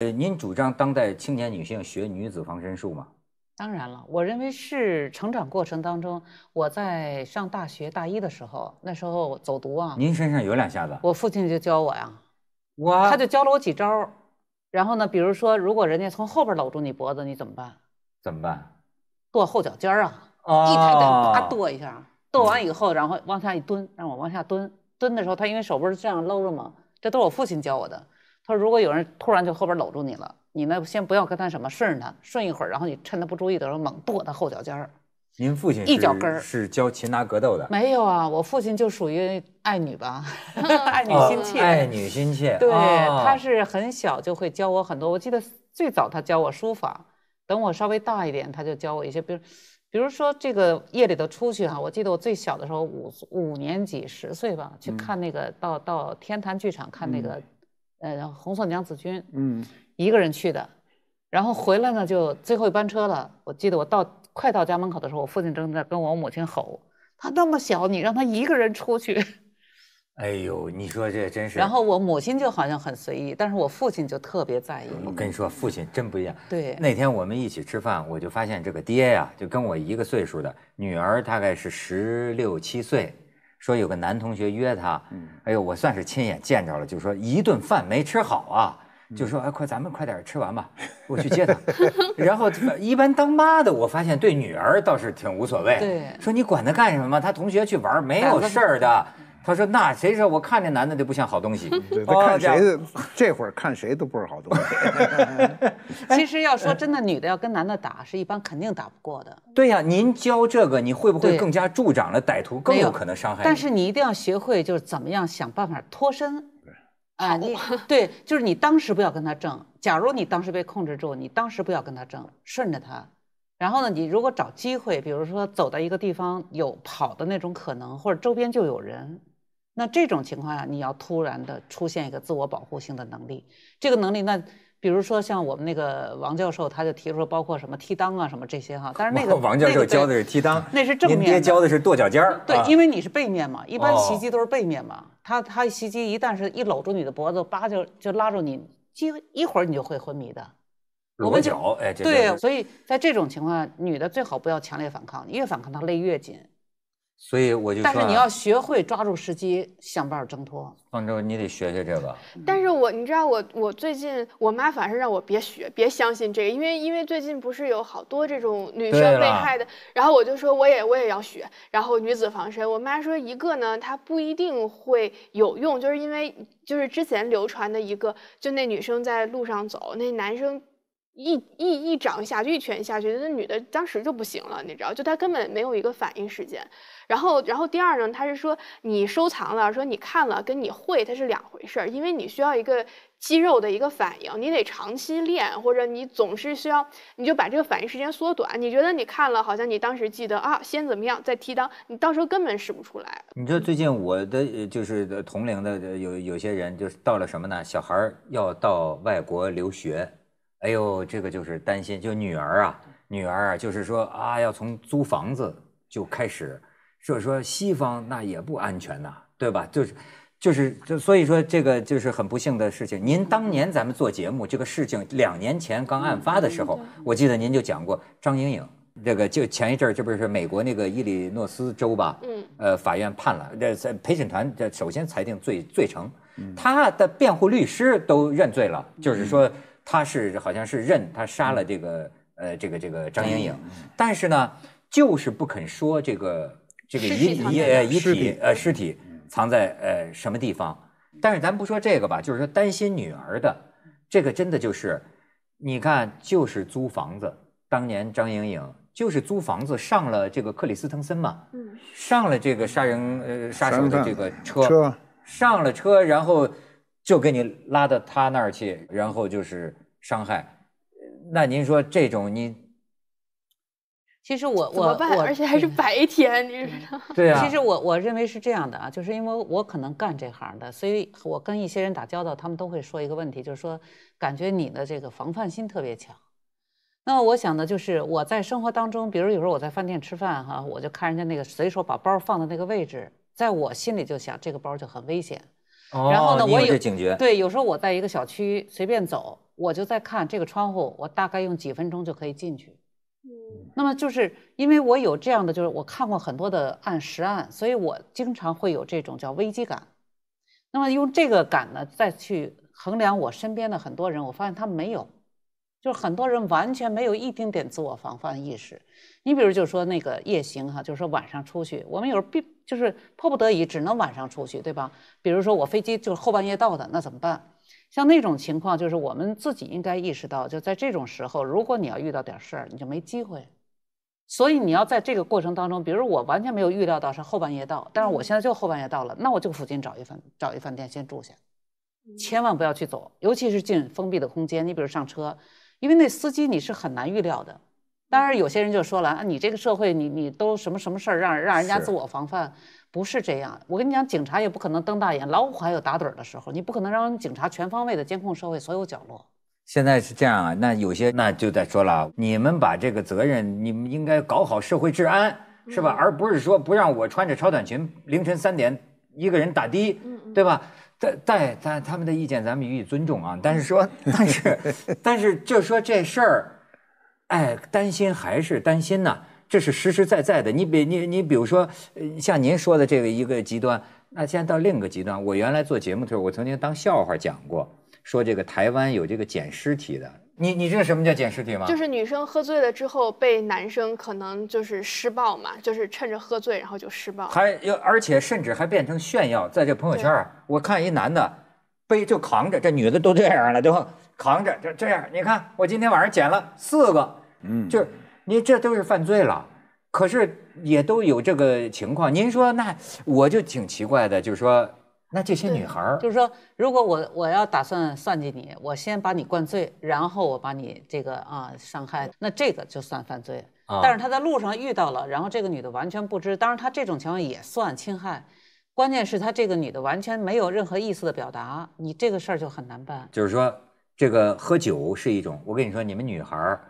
呃，您主张当代青年女性学女子防身术吗？当然了，我认为是成长过程当中。我在上大学大一的时候，那时候走读啊。您身上有两下子。我父亲就教我呀，我他就教了我几招然后呢，比如说，如果人家从后边搂住你脖子，你怎么办？怎么办？跺后脚尖儿啊，一抬腿啪跺一下。跺完以后，然后往下一蹲，让我往下蹲。蹲的时候，他因为手不是这样搂着吗？这都是我父亲教我的。他说如果有人突然就后边搂住你了，你呢先不要跟他什么顺呢，顺一会儿，然后你趁他不注意的时候猛跺他后脚尖儿。您父亲一脚跟儿是教擒拿格斗的？没有啊，我父亲就属于爱女吧，爱女心切，爱女心切。对，他是很小就会教我很多。我记得最早他教我书法，等我稍微大一点，他就教我一些，比如，比如说这个夜里头出去哈，我记得我最小的时候五五年级十岁吧，去看那个到到天坛剧场看那个。呃，然后红色娘子军，嗯，一个人去的，然后回来呢，就最后一班车了。我记得我到快到家门口的时候，我父亲正在跟我母亲吼：“他那么小，你让他一个人出去。”哎呦，你说这真 是。然后我母亲就好像很随意，但是我父亲就特别在意。我跟你说，父亲真不一样。对，那天我们一起吃饭，我就发现这个爹呀，就跟我一个岁数的女儿大概是十六七岁。说有个男同学约她，哎呦，我算是亲眼见着了，就是说一顿饭没吃好啊，就说哎，快咱们快点吃完吧，我去接他。然后一般当妈的，我发现对女儿倒是挺无所谓，说你管他干什么？他同学去玩没有事儿的。他说：“那谁说我看这男的就不像好东西？我看谁，这会儿看谁都不是好东西。其实要说真的，女的要跟男的打，是一般肯定打不过的。对呀，您教这个，你会不会更加助长了歹徒更有可能伤害？但是你一定要学会就是怎么样想办法脱身。啊，你对，就是你当时不要跟他争。假如你当时被控制住，你当时不要跟他争，顺着他。然后呢，你如果找机会，比如说走到一个地方有跑的那种可能，或者周边就有人。”那这种情况下，你要突然的出现一个自我保护性的能力，这个能力，那比如说像我们那个王教授，他就提出了包括什么踢裆啊，什么这些哈。但是那个 王教授教的是踢裆，那是正面。您爹教的是跺脚尖儿。对，因为你是背面嘛，一般袭击都是背面嘛。他他袭击一旦是一搂住你的脖子，叭就就拉住你，几一会儿你就会昏迷的。裸奔脚，哎，对。所以，在这种情况下，女的最好不要强烈反抗，你越反抗，她勒越紧。所以我就，但是你要学会抓住时机，想办法挣脱。方舟，你得学学这个。但是我，你知道我，我最近我妈反是让我别学，别相信这个，因为因为最近不是有好多这种女生被害的。然后我就说我也我也要学，然后女子防身。我妈说一个呢，它不一定会有用，就是因为就是之前流传的一个，就那女生在路上走，那男生。一一一掌下去，一拳下去，那女的当时就不行了，你知道？就她根本没有一个反应时间。然后，然后第二呢，他是说你收藏了，说你看了，跟你会它是两回事儿，因为你需要一个肌肉的一个反应，你得长期练，或者你总是需要，你就把这个反应时间缩短。你觉得你看了，好像你当时记得啊，先怎么样，再踢裆，你到时候根本使不出来。你知道最近我的就是同龄的有有些人就是到了什么呢？小孩要到外国留学。哎呦，这个就是担心，就女儿啊，女儿啊，就是说啊，要从租房子就开始，就是说西方那也不安全呐，对吧？就是，就是，就所以说这个就是很不幸的事情。您当年咱们做节目，这个事情两年前刚案发的时候，我记得您就讲过张莹莹，这个就前一阵儿这不是美国那个伊利诺斯州吧？嗯，呃，法院判了，这陪审团这首先裁定罪罪成，他的辩护律师都认罪了，就是说。他是好像是认他杀了这个呃这个这个张莹莹，但是呢就是不肯说这个这个遗遗遗体呃尸体藏在呃什么地方。但是咱不说这个吧，就是说担心女儿的这个真的就是，你看就是租房子，当年张莹莹就是租房子上了这个克里斯滕森嘛，上了这个杀人呃杀手的这个车，上了车然后就给你拉到他那儿去，然后就是。伤害，那您说这种你，其实我我我，而且还是白天，你知道吗？对啊。其实我我认为是这样的啊，就是因为我可能干这行的，所以我跟一些人打交道，他们都会说一个问题，就是说感觉你的这个防范心特别强。那么我想呢，就是我在生活当中，比如有时候我在饭店吃饭哈，我就看人家那个随手把包放到那个位置，在我心里就想这个包就很危险。哦，你一有警觉。对，有时候我在一个小区随便走。我就在看这个窗户，我大概用几分钟就可以进去。嗯，那么就是因为我有这样的，就是我看过很多的案实案，所以我经常会有这种叫危机感。那么用这个感呢，再去衡量我身边的很多人，我发现他们没有，就是很多人完全没有一丁点自我防范意识。你比如就说那个夜行哈，就是说晚上出去，我们有时必就是迫不得已只能晚上出去，对吧？比如说我飞机就是后半夜到的，那怎么办？像那种情况，就是我们自己应该意识到，就在这种时候，如果你要遇到点事儿，你就没机会。所以你要在这个过程当中，比如我完全没有预料到是后半夜到，但是我现在就后半夜到了，那我就附近找一份找一饭店先住下，千万不要去走，尤其是进封闭的空间。你比如上车，因为那司机你是很难预料的。当然有些人就说了，啊，你这个社会，你你都什么什么事儿，让让人家自我防范。不是这样，我跟你讲，警察也不可能瞪大眼，老虎还有打盹的时候，你不可能让警察全方位的监控社会所有角落。现在是这样啊，那有些那就得说了，你们把这个责任，你们应该搞好社会治安，是吧？而不是说不让我穿着超短裙，凌晨三点一个人打的，对吧？但但但他们的意见咱们予以尊重啊，但是说，但是但是就说这事儿，哎，担心还是担心呢。这是实实在在的。你比你你比如说，像您说的这个一个极端，那现在到另一个极端，我原来做节目的时候，我曾经当笑话讲过，说这个台湾有这个捡尸体的。你你知道什么叫捡尸体吗？就是女生喝醉了之后被男生可能就是施暴嘛，就是趁着喝醉然后就施暴。还有而且甚至还变成炫耀，在这朋友圈啊，我看一男的背就扛着这女的都这样了，都扛着就这样。你看我今天晚上捡了四个，嗯，就是。你这都是犯罪了，可是也都有这个情况。您说那我就挺奇怪的，就是说那这些女孩就是说如果我我要打算算计你，我先把你灌醉，然后我把你这个啊伤害，那这个就算犯罪。但是他在路上遇到了，然后这个女的完全不知，当然他这种情况也算侵害。关键是他这个女的完全没有任何意思的表达，你这个事儿就很难办。就是说这个喝酒是一种，我跟你说，你们女孩儿。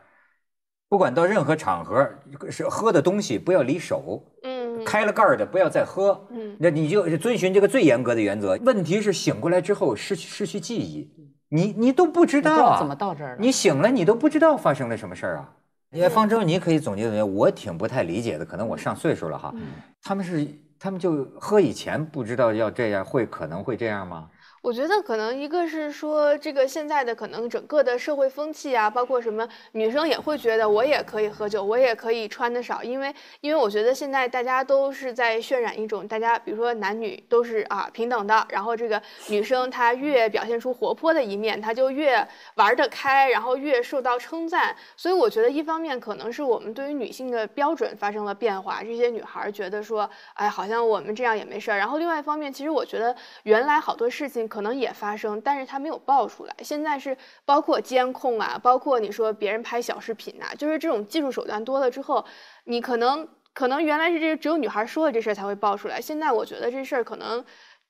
不管到任何场合，是喝的东西不要离手，嗯，开了盖儿的不要再喝，嗯，那你就遵循这个最严格的原则。问题是醒过来之后失去失去记忆，你你都不知道啊，怎么到这儿了？你醒了，你都不知道发生了什么事儿啊？因为方舟，你可以总结总结，我挺不太理解的，可能我上岁数了哈。他们是他们就喝以前不知道要这样，会可能会这样吗？我觉得可能一个是说，这个现在的可能整个的社会风气啊，包括什么，女生也会觉得我也可以喝酒，我也可以穿的少，因为因为我觉得现在大家都是在渲染一种，大家比如说男女都是啊平等的，然后这个女生她越表现出活泼的一面，她就越玩得开，然后越受到称赞。所以我觉得一方面可能是我们对于女性的标准发生了变化，这些女孩儿觉得说，哎，好像我们这样也没事儿。然后另外一方面，其实我觉得原来好多事情。可能也发生，但是他没有爆出来。现在是包括监控啊，包括你说别人拍小视频呐，就是这种技术手段多了之后，你可能可能原来是这只有女孩说了这事儿才会爆出来。现在我觉得这事儿可能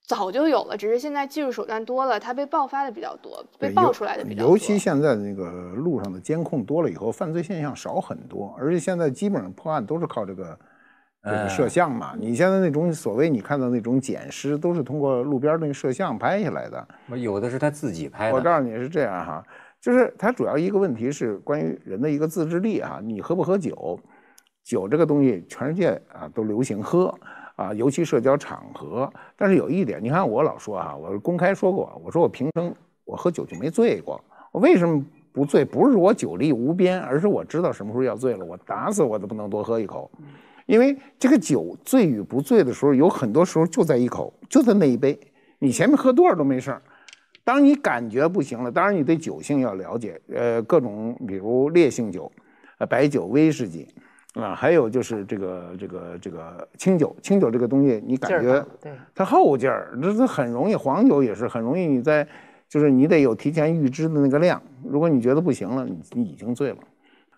早就有了，只是现在技术手段多了，它被爆发的比较多，被爆出来的比较多。尤其现在那个路上的监控多了以后，犯罪现象少很多，而且现在基本上破案都是靠这个。摄像嘛，你现在那种所谓你看到那种捡尸，都是通过路边那个摄像拍下来的。有的是他自己拍。我告诉你是这样哈，就是他主要一个问题是关于人的一个自制力哈。你喝不喝酒？酒这个东西全世界啊都流行喝啊，尤其社交场合。但是有一点，你看我老说啊，我公开说过，我说我平生我喝酒就没醉过。我为什么不醉？不是我酒力无边，而是我知道什么时候要醉了，我打死我都不能多喝一口。因为这个酒醉与不醉的时候，有很多时候就在一口，就在那一杯。你前面喝多少都没事儿，当你感觉不行了，当然你对酒性要了解。呃，各种比如烈性酒，呃，白酒、威士忌，啊，还有就是这个这个这个清酒。清酒这个东西，你感觉对它后劲儿，这很容易。黄酒也是很容易。你在就是你得有提前预知的那个量。如果你觉得不行了，你你已经醉了。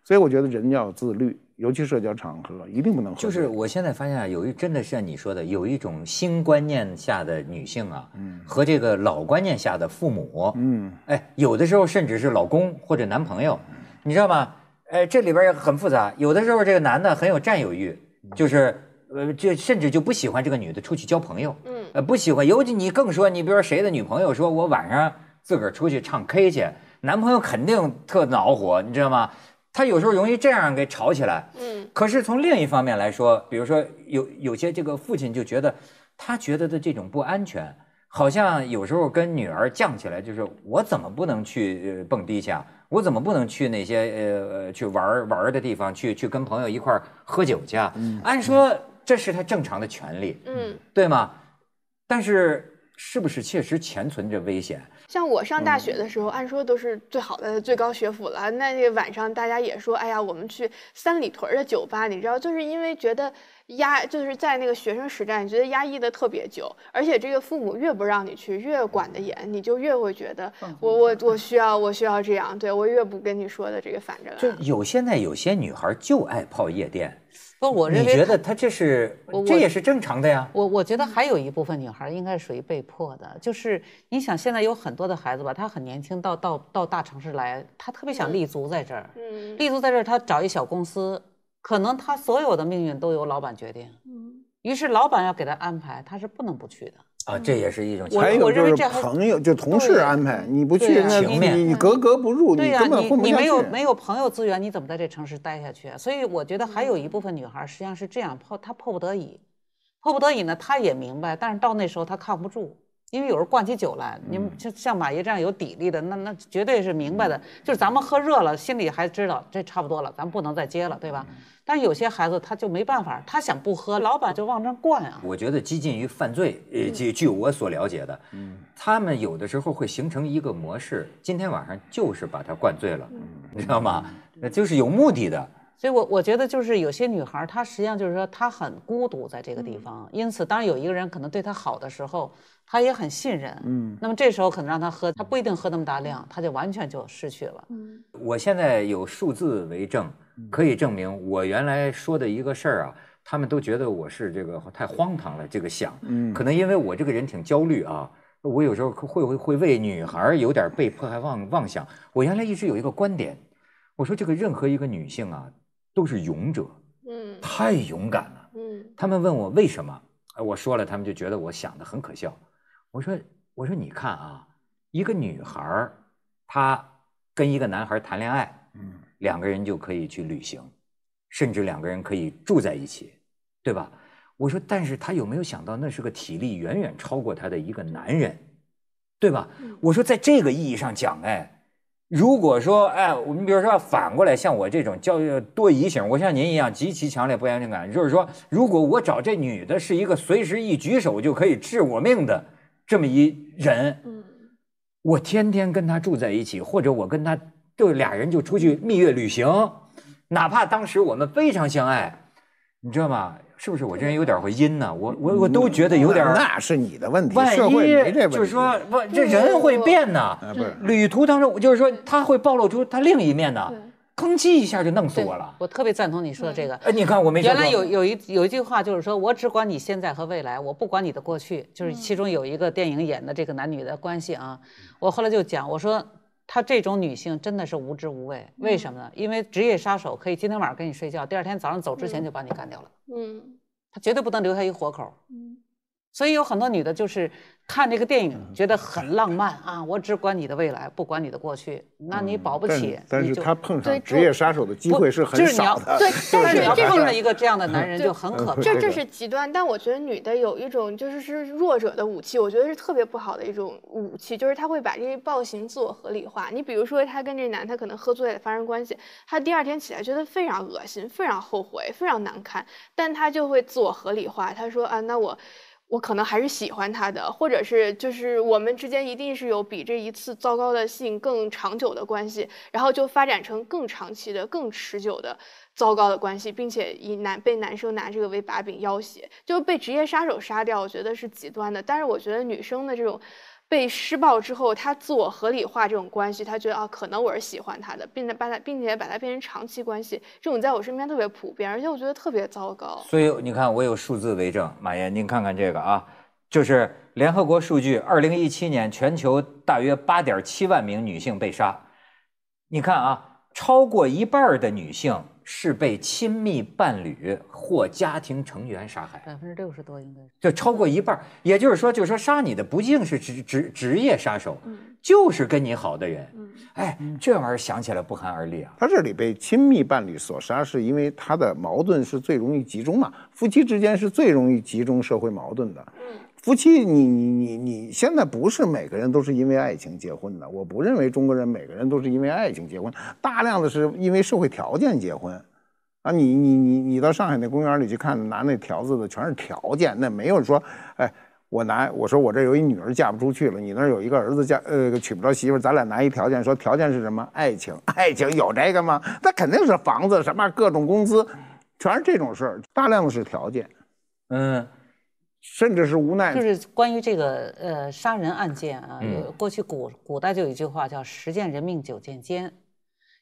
所以我觉得人要自律。尤其社交场合一定不能喝酒。就是我现在发现啊，有一真的像你说的，有一种新观念下的女性啊，嗯，和这个老观念下的父母，嗯，哎，有的时候甚至是老公或者男朋友，你知道吗？哎，这里边也很复杂。有的时候这个男的很有占有欲，就是，呃，就甚至就不喜欢这个女的出去交朋友，嗯，呃，不喜欢。尤其你更说，你比如说谁的女朋友说我晚上自个儿出去唱 K 去，男朋友肯定特恼火，你知道吗？他有时候容易这样给吵起来，嗯。可是从另一方面来说，比如说有有些这个父亲就觉得，他觉得的这种不安全，好像有时候跟女儿犟起来，就是我怎么不能去蹦迪去啊？我怎么不能去那些呃去玩玩的地方去去跟朋友一块喝酒去啊？按说这是他正常的权利，嗯，对吗？但是是不是确实潜存着危险？像我上大学的时候，按说都是最好的最高学府了，那个晚上大家也说，哎呀，我们去三里屯的酒吧，你知道，就是因为觉得。压就是在那个学生时代，你觉得压抑的特别久，而且这个父母越不让你去，越管得严，你就越会觉得我我我需要我需要这样，对我越不跟你说的这个反着来。有现在有些女孩就爱泡夜店，不，我认为你觉得她这是这也是正常的呀。我我觉得还有一部分女孩应该属于被迫的，就是你想现在有很多的孩子吧，他很年轻，到到到大城市来，他特别想立足在这儿，立足在这儿，他找一小公司。可能他所有的命运都由老板决定，于是老板要给他安排，他是不能不去的啊。这也是一种，我我认为这朋友就同事安排，你不去，你你你格格不入，对呀，你你没有没有朋友资源，你怎么在这城市待下去所以我觉得还有一部分女孩实际上是这样，迫她迫不得已，迫不得已呢，她也明白，但是到那时候她扛不住。因为有时候灌起酒来，你们就像马爷这样有底力的，那那绝对是明白的。就是咱们喝热了，心里还知道这差不多了，咱们不能再接了，对吧？但有些孩子他就没办法，他想不喝，老板就往那灌啊。我觉得接近于犯罪。呃，据据我所了解的，嗯，他们有的时候会形成一个模式，今天晚上就是把他灌醉了，你知道吗？那就是有目的的。所以，我我觉得就是有些女孩她实际上就是说她很孤独在这个地方。因此，当然有一个人可能对她好的时候，她也很信任。嗯。那么这时候可能让她喝，她不一定喝那么大量，她就完全就失去了。嗯。我现在有数字为证，可以证明我原来说的一个事儿啊，他们都觉得我是这个太荒唐了，这个想。嗯。可能因为我这个人挺焦虑啊，我有时候会会会为女孩儿有点被迫害妄妄想。我原来一直有一个观点，我说这个任何一个女性啊。都是勇者，嗯，太勇敢了，嗯。他们问我为什么，哎，我说了，他们就觉得我想的很可笑。我说，我说你看啊，一个女孩儿，她跟一个男孩谈恋爱，嗯，两个人就可以去旅行，甚至两个人可以住在一起，对吧？我说，但是她有没有想到，那是个体力远远超过她的一个男人，对吧？我说，在这个意义上讲，哎。如果说，哎，我们比如说反过来，像我这种教育多疑型，我像您一样极其强烈不安全感，就是说，如果我找这女的是一个随时一举手就可以治我命的这么一人，嗯，我天天跟他住在一起，或者我跟他就俩人就出去蜜月旅行，哪怕当时我们非常相爱，你知道吗？是不是我这人有点会阴呢？我我我都觉得有点，那是你的问题。社会没这问题，就是说，不，这人会变呢。不是，旅途当中，就是说他会暴露出他另一面呢。吭叽一下就弄死我了。我特别赞同你说的这个。哎，你看我没原来有有一有一句话就是说，我只管你现在和未来，我不管你的过去。就是其中有一个电影演的这个男女的关系啊，我后来就讲，我说。她这种女性真的是无知无畏，为什么呢？因为职业杀手可以今天晚上跟你睡觉，第二天早上走之前就把你干掉了。嗯，他绝对不能留下一活口。嗯。所以有很多女的，就是看这个电影觉得很浪漫啊。我只管你的未来，不管你的过去，那你保不起。但是她碰上职业杀手的机会是很少的。对，但是你要碰上一个这样的男人就很可怕。这这是极端，但我觉得女的有一种就是是弱者的武器，我觉得是特别不好的一种武器，就是她会把这些暴行自我合理化。你比如说，她跟这男他可能喝醉了发生关系，他第二天起来觉得非常恶心、非常后悔、非常难堪，但他就会自我合理化，他说啊，那我。我可能还是喜欢他的，或者是就是我们之间一定是有比这一次糟糕的性更长久的关系，然后就发展成更长期的、更持久的糟糕的关系，并且以男被男生拿这个为把柄要挟，就被职业杀手杀掉，我觉得是极端的。但是我觉得女生的这种。被施暴之后，他自我合理化这种关系，他觉得啊，可能我是喜欢他的，并且把他，并且把他变成长期关系，这种在我身边特别普遍，而且我觉得特别糟糕。所以你看，我有数字为证，马爷，您看看这个啊，就是联合国数据，二零一七年全球大约八点七万名女性被杀，你看啊，超过一半的女性。是被亲密伴侣或家庭成员杀害，百分之六十多，应该就超过一半。也就是说，就是说杀你的不净是职职职业杀手，就是跟你好的人。哎，这玩意儿想起来不寒而栗啊！他这里被亲密伴侣所杀，是因为他的矛盾是最容易集中嘛？夫妻之间是最容易集中社会矛盾的。夫妻，你你你你现在不是每个人都是因为爱情结婚的。我不认为中国人每个人都是因为爱情结婚，大量的是因为社会条件结婚。啊，你你你你到上海那公园里去看，拿那条子的全是条件，那没有说，哎，我拿我说我这有一女儿嫁不出去了，你那有一个儿子嫁呃娶不着媳妇，咱俩拿一条件说条件是什么？爱情？爱情有这个吗？那肯定是房子什么各种工资，全是这种事儿。大量的是条件，嗯。甚至是无奈，就是关于这个呃杀人案件啊，过去古古代就有一句话叫十见人命九见奸，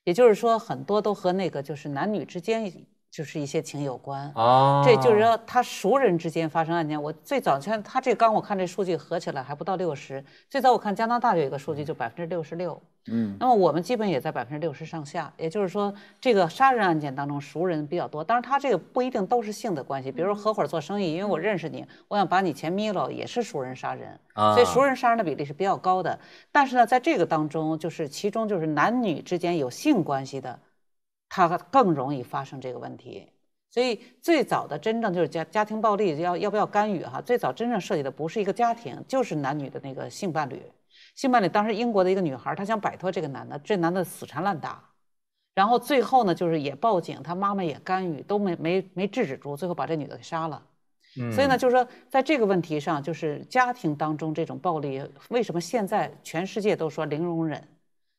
也就是说很多都和那个就是男女之间。就是一些情有关啊，这就是说他熟人之间发生案件。我最早像他这刚我看这数据合起来还不到六十，最早我看加拿大有一个数据就百分之六十六，嗯，那么我们基本也在百分之六十上下。也就是说，这个杀人案件当中熟人比较多，当然他这个不一定都是性的关系，比如合伙做生意，因为我认识你，我想把你钱眯了也是熟人杀人，所以熟人杀人的比例是比较高的。但是呢，在这个当中，就是其中就是男女之间有性关系的。他更容易发生这个问题，所以最早的真正就是家家庭暴力要要不要干预哈？最早真正涉及的不是一个家庭，就是男女的那个性伴侣。性伴侣当时英国的一个女孩，她想摆脱这个男的，这男的死缠烂打，然后最后呢，就是也报警，她妈妈也干预，都没没没制止住，最后把这女的给杀了。所以呢，就是说在这个问题上，就是家庭当中这种暴力，为什么现在全世界都说零容忍，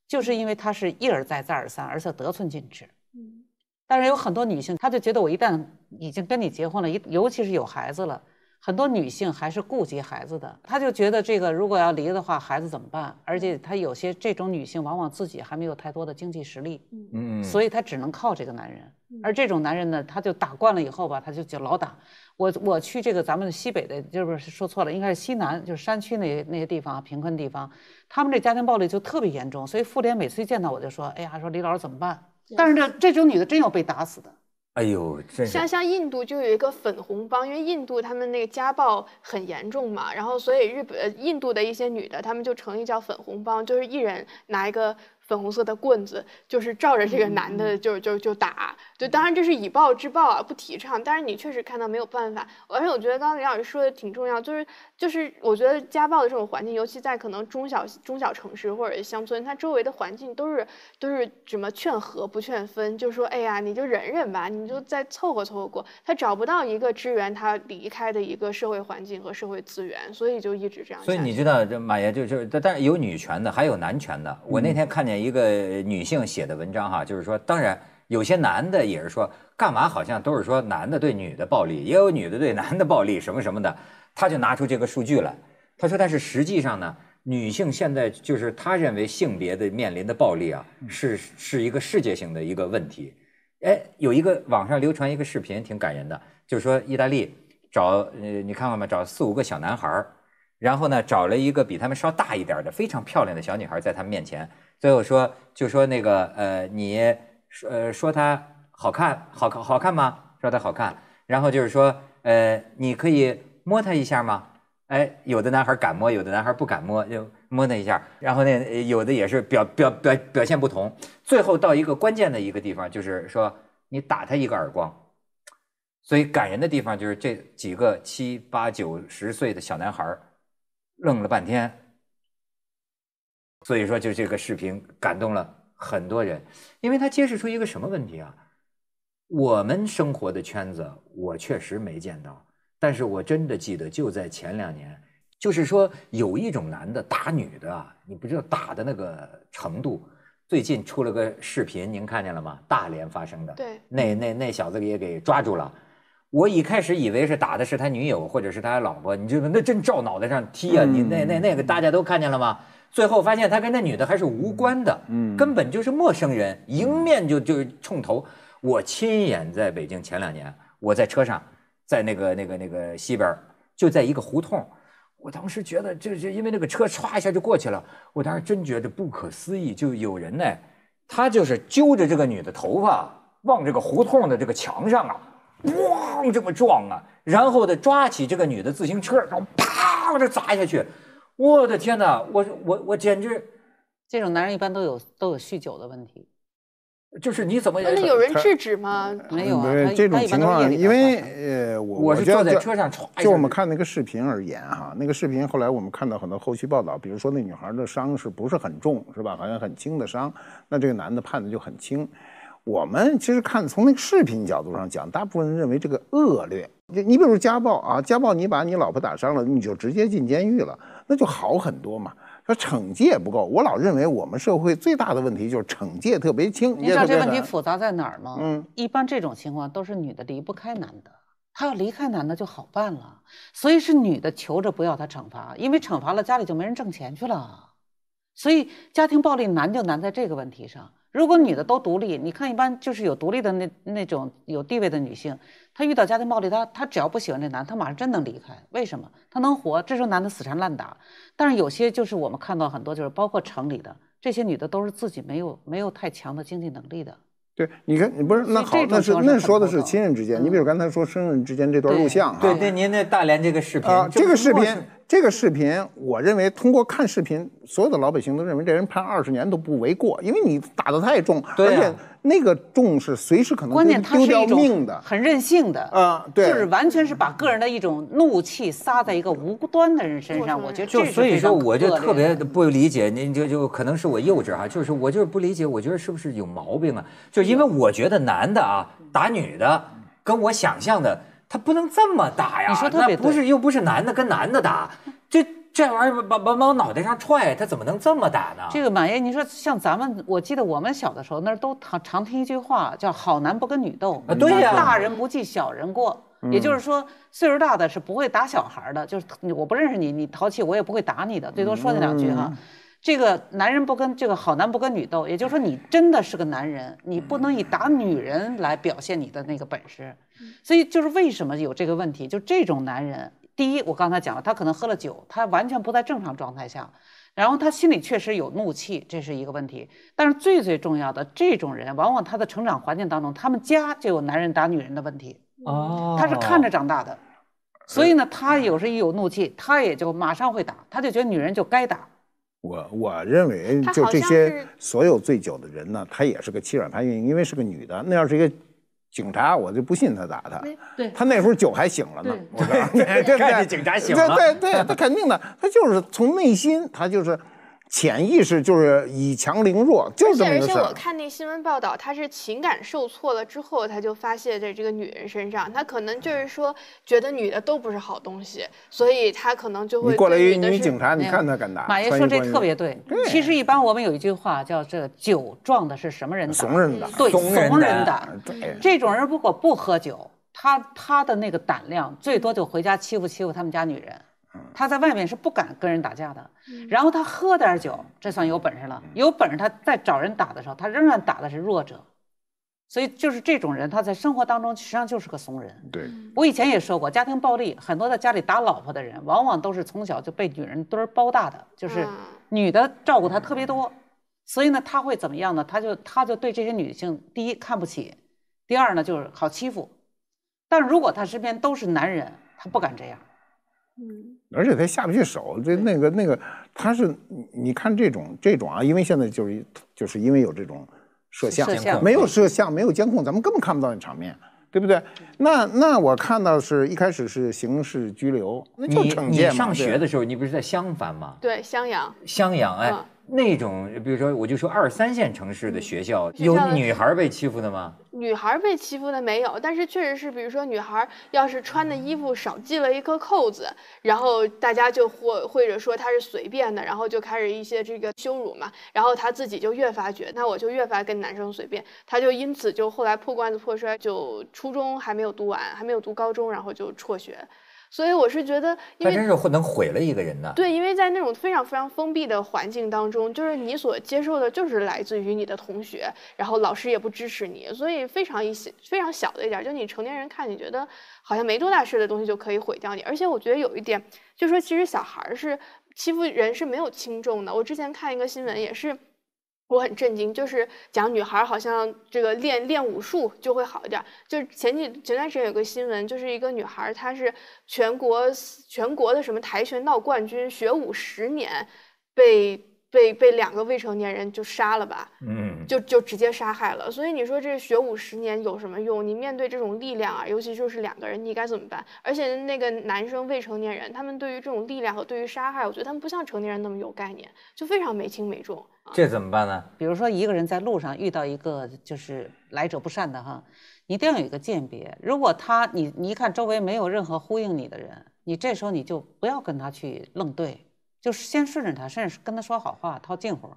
就是因为它是一而再再而三，而且得寸进尺。嗯，但是有很多女性，她就觉得我一旦已经跟你结婚了，尤其是有孩子了，很多女性还是顾及孩子的，她就觉得这个如果要离的话，孩子怎么办？而且她有些这种女性，往往自己还没有太多的经济实力，嗯，所以她只能靠这个男人。而这种男人呢，他就打惯了以后吧，他就就老打我。我去这个咱们西北的，就是说错了，应该是西南，就是山区那些那些地方，贫困地方，他们这家庭暴力就特别严重。所以妇联每次见到我就说，哎呀，说李老师怎么办？但是这这种女的真要被打死的，哎呦，像像印度就有一个粉红帮，因为印度他们那个家暴很严重嘛，然后所以日本印度的一些女的，她们就成立叫粉红帮，就是一人拿一个粉红色的棍子，就是照着这个男的就就就打，就当然这是以暴制暴啊，不提倡，但是你确实看到没有办法，而且我觉得刚刚李老师说的挺重要，就是。就是我觉得家暴的这种环境，尤其在可能中小中小城市或者乡村，它周围的环境都是都是什么劝和不劝分，就说哎呀，你就忍忍吧，你就再凑合凑合过。他找不到一个支援他离开的一个社会环境和社会资源，所以就一直这样。所以你知道，这马爷就就是，但是有女权的，还有男权的。我那天看见一个女性写的文章哈，就是说，当然有些男的也是说，干嘛好像都是说男的对女的暴力，也有女的对男的暴力什么什么的。他就拿出这个数据来，他说：“但是实际上呢，女性现在就是他认为性别的面临的暴力啊，是是一个世界性的一个问题。”哎，有一个网上流传一个视频，挺感人的，就是说意大利找呃，你看过吗？找四五个小男孩，然后呢，找了一个比他们稍大一点的非常漂亮的小女孩在他们面前，最后说就说那个呃，你说呃，说她好看，好看，好看吗？说她好看，然后就是说呃，你可以。摸他一下吗？哎，有的男孩敢摸，有的男孩不敢摸，就摸他一下。然后那有的也是表表表表现不同。最后到一个关键的一个地方，就是说你打他一个耳光。所以感人的地方就是这几个七八九十岁的小男孩愣了半天。所以说，就这个视频感动了很多人，因为他揭示出一个什么问题啊？我们生活的圈子，我确实没见到。但是我真的记得，就在前两年，就是说有一种男的打女的啊，你不知道打的那个程度。最近出了个视频，您看见了吗？大连发生的，对，那那那小子也给抓住了。我一开始以为是打的是他女友或者是他老婆，你知道那真照脑袋上踢啊！你那那那个大家都看见了吗？最后发现他跟那女的还是无关的，嗯，根本就是陌生人，迎面就就冲头。我亲眼在北京前两年，我在车上。在那个那个那个西边就在一个胡同，我当时觉得，就这，因为那个车唰一下就过去了，我当时真觉得不可思议。就有人呢，他就是揪着这个女的头发，往这个胡同的这个墙上啊，咣这么撞啊，然后呢抓起这个女的自行车，然后啪我这砸下去。我的天哪，我我我简直！这种男人一般都有都有酗酒的问题。就是你怎么？那有人制止吗？没有啊。这种情况，因为呃，我我是坐在车上，就我们看那个视频而言哈，那个视频后来我们看到很多后续报道，比如说那女孩的伤是不是很重，是吧？好像很轻的伤。那这个男的判的就很轻。我们其实看从那个视频角度上讲，大部分人认为这个恶劣。你你比如家暴啊，家暴你把你老婆打伤了，你就直接进监狱了，那就好很多嘛。他惩戒不够，我老认为我们社会最大的问题就是惩戒特别轻。你知道这问题复杂在哪儿吗？嗯，一般这种情况都是女的离不开男的，她要离开男的就好办了，所以是女的求着不要他惩罚，因为惩罚了家里就没人挣钱去了。所以家庭暴力难就难在这个问题上。如果女的都独立，你看一般就是有独立的那那种有地位的女性，她遇到家庭暴力，她她只要不喜欢这男，她马上真能离开。为什么？她能活。这时候男的死缠烂打，但是有些就是我们看到很多就是包括城里的这些女的，都是自己没有没有太强的经济能力的。对，你看你不是那好，那是那说的是亲人之间。你比如刚才说生人之间这段录像，对对，您那大连这个视频这个视频。这个视频，我认为通过看视频，所有的老百姓都认为这人判二十年都不为过，因为你打的太重，而且那个重是随时可能丢掉命的，很任性的，啊，对，就是完全是把个人的一种怒气撒在一个无端的人身上。我觉得，就所以说，我就特别不理解，您就就可能是我幼稚哈，就是我就是不理解，我觉得是不是有毛病啊？就因为我觉得男的啊打女的，跟我想象的。他不能这么打呀！你说那不是又不是男的跟男的打，这这玩意儿往往脑袋上踹，他怎么能这么打呢？这个马爷，你说像咱们，我记得我们小的时候，那都常常听一句话，叫“好男不跟女斗”。对呀，大人不计小人过，也就是说，岁数大的是不会打小孩的，就是我不认识你，你淘气，我也不会打你的，最多说你两句哈。这个男人不跟这个好男不跟女斗，也就是说，你真的是个男人，你不能以打女人来表现你的那个本事。所以就是为什么有这个问题，就这种男人，第一我刚才讲了，他可能喝了酒，他完全不在正常状态下，然后他心里确实有怒气，这是一个问题。但是最最重要的，这种人往往他的成长环境当中，他们家就有男人打女人的问题，哦，他是看着长大的，所以呢，他有时一有怒气，他也就马上会打，他就觉得女人就该打。我我认为就这些所有醉酒的人呢，他也是个欺软怕硬，因为是个女的，那要是一个。警察，我就不信他打他，对，他那时候酒还醒了呢，对，告对，警察醒了，对对，他肯定的，他就是从内心，他就是。潜意识就是以强凌弱，就是这么而且我看那新闻报道，他是情感受挫了之后，他就发泄在这个女人身上。他可能就是说，觉得女的都不是好东西，所以他可能就会。过来一女警察，你看他敢打？马爷说这特别对。其实一般我们有一句话叫“这酒撞的是什么人”，怂人打。对，怂人打。对，这种人如果不喝酒，他他的那个胆量最多就回家欺负欺负他们家女人。他在外面是不敢跟人打架的，然后他喝点酒，这算有本事了。有本事他在找人打的时候，他仍然打的是弱者，所以就是这种人，他在生活当中实际上就是个怂人。对我以前也说过，家庭暴力很多在家里打老婆的人，往往都是从小就被女人堆儿包大的，就是女的照顾他特别多，所以呢，他会怎么样呢？他就他就对这些女性，第一看不起，第二呢就是好欺负。但如果他身边都是男人，他不敢这样。嗯。而且他下不去手，这那个那个，他是你看这种这种啊，因为现在就是就是因为有这种摄像没有摄像没有监控，咱们根本看不到那场面，对不对？那那我看到是一开始是刑事拘留，那就惩戒嘛。你你上学的时候，你不是在襄樊吗？对，襄阳。襄阳哎。那种，比如说，我就说二三线城市的学校有女孩被欺负的吗？女孩被欺负的没有，但是确实是，比如说女孩要是穿的衣服少系了一颗扣子，然后大家就或或者说她是随便的，然后就开始一些这个羞辱嘛，然后她自己就越发觉那我就越发跟男生随便，她就因此就后来破罐子破摔，就初中还没有读完，还没有读高中，然后就辍学。所以我是觉得，因为真是会能毁了一个人的。对，因为在那种非常非常封闭的环境当中，就是你所接受的，就是来自于你的同学，然后老师也不支持你，所以非常一些非常小的一点，就你成年人看，你觉得好像没多大事的东西就可以毁掉你。而且我觉得有一点，就说其实小孩是欺负人是没有轻重的。我之前看一个新闻也是。我很震惊，就是讲女孩好像这个练练武术就会好一点。就是前几前段时间有个新闻，就是一个女孩，她是全国全国的什么跆拳道冠军，学武十年被。被被两个未成年人就杀了吧，嗯，就就直接杀害了。所以你说这学武十年有什么用？你面对这种力量啊，尤其就是两个人，你该怎么办？而且那个男生未成年人，他们对于这种力量和对于杀害，我觉得他们不像成年人那么有概念，就非常没轻没重。这怎么办呢？比如说一个人在路上遇到一个就是来者不善的哈，一定要有一个鉴别。如果他你你一看周围没有任何呼应你的人，你这时候你就不要跟他去愣对。就是先顺着他，甚至跟他说好话套近乎。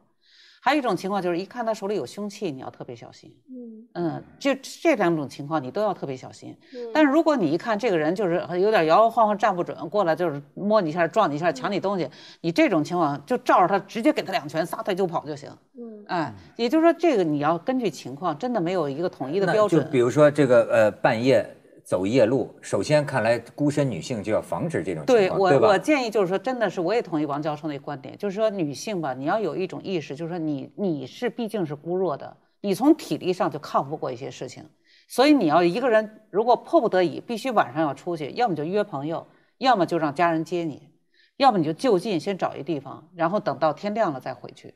还有一种情况就是，一看他手里有凶器，你要特别小心。嗯嗯，就这两种情况，你都要特别小心。但是如果你一看这个人就是有点摇摇晃晃站不准，过来就是摸你一下、撞你一下、抢你东西，你这种情况就照着他直接给他两拳，撒腿就跑就行。嗯，哎，也就是说，这个你要根据情况，真的没有一个统一的标准。就比如说这个呃，半夜。走夜路，首先看来孤身女性就要防止这种情况，对吧？我我建议就是说，真的是我也同意王教授那个观点，就是说女性吧，你要有一种意识，就是说你你是毕竟是孤弱的，你从体力上就抗不过一些事情，所以你要一个人如果迫不得已必须晚上要出去，要么就约朋友，要么就让家人接你，要么你就就近先找一地方，然后等到天亮了再回去。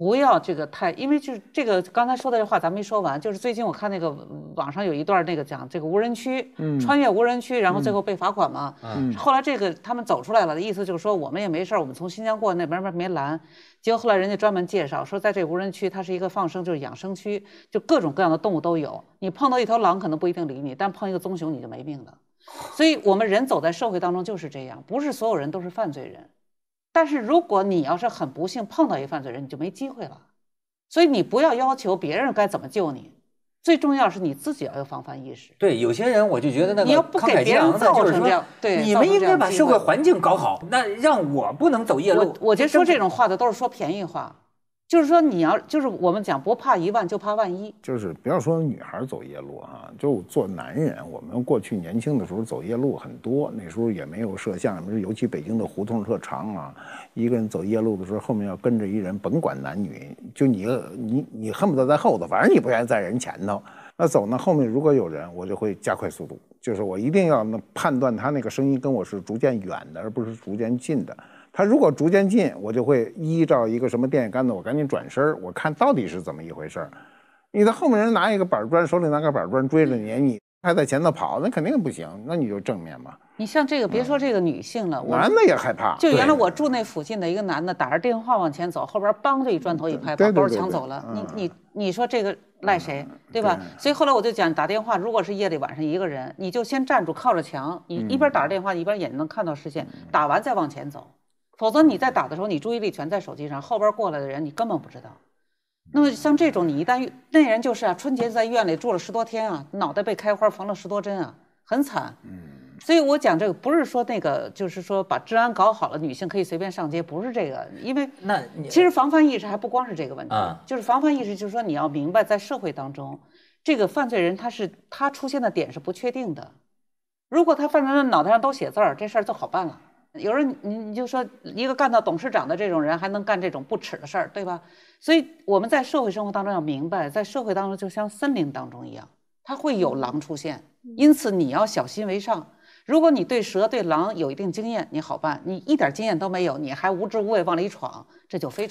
不要这个太，因为就是这个刚才说的这话咱没说完，就是最近我看那个网上有一段那个讲这个无人区，嗯，穿越无人区，然后最后被罚款嘛，嗯，后来这个他们走出来了，的意思就是说我们也没事，我们从新疆过那边边没拦，结果后来人家专门介绍说，在这无人区它是一个放生就是养生区，就各种各样的动物都有，你碰到一头狼可能不一定理你，但碰一个棕熊你就没命了，所以我们人走在社会当中就是这样，不是所有人都是犯罪人。但是如果你要是很不幸碰到一犯罪人，你就没机会了，所以你不要要求别人该怎么救你，最重要是你自己要有防范意识。对，有些人我就觉得那个慷慨激昂的就是说，你们应该把社会环境搞好。那让我不能走夜路。我觉得说这种话的都是说便宜话。就是说，你要，就是我们讲不怕一万，就怕万一。就是不要说女孩走夜路啊，就做男人。我们过去年轻的时候走夜路很多，那时候也没有摄像，尤其北京的胡同特长啊。一个人走夜路的时候，后面要跟着一人，甭管男女，就你，你，你恨不得在后头，反正你不愿意在人前头。那走呢，后面如果有人，我就会加快速度，就是我一定要判断他那个声音跟我是逐渐远的，而不是逐渐近的。他如果逐渐近，我就会依照一个什么电线杆子，我赶紧转身我看到底是怎么一回事你的后面人拿一个板砖，手里拿个板砖追着你，你还在前头跑，那肯定不行。那你就正面嘛。你像这个，别说这个女性了，男的也害怕。就原来我住那附近的一个男的，打着电话往前走，后边梆就一砖头一拍，把包抢走了。你你你说这个赖谁，对吧？所以后来我就讲，打电话如果是夜里晚上一个人，你就先站住靠着墙，你一边打着电话，一边眼睛能看到视线，打完再往前走。否则你在打的时候，你注意力全在手机上，后边过来的人你根本不知道。那么像这种，你一旦那人就是啊，春节在医院里住了十多天啊，脑袋被开花缝了十多针啊，很惨。嗯。所以我讲这个不是说那个，就是说把治安搞好了，女性可以随便上街，不是这个。因为那其实防范意识还不光是这个问题，就是防范意识就是说你要明白，在社会当中，这个犯罪人他是他出现的点是不确定的。如果他犯罪人脑袋上都写字儿，这事儿就好办了。有人你你就说一个干到董事长的这种人还能干这种不耻的事儿，对吧？所以我们在社会生活当中要明白，在社会当中就像森林当中一样，它会有狼出现，因此你要小心为上。如果你对蛇、对狼有一定经验，你好办；你一点经验都没有，你还无知无畏往里闯，这就非常。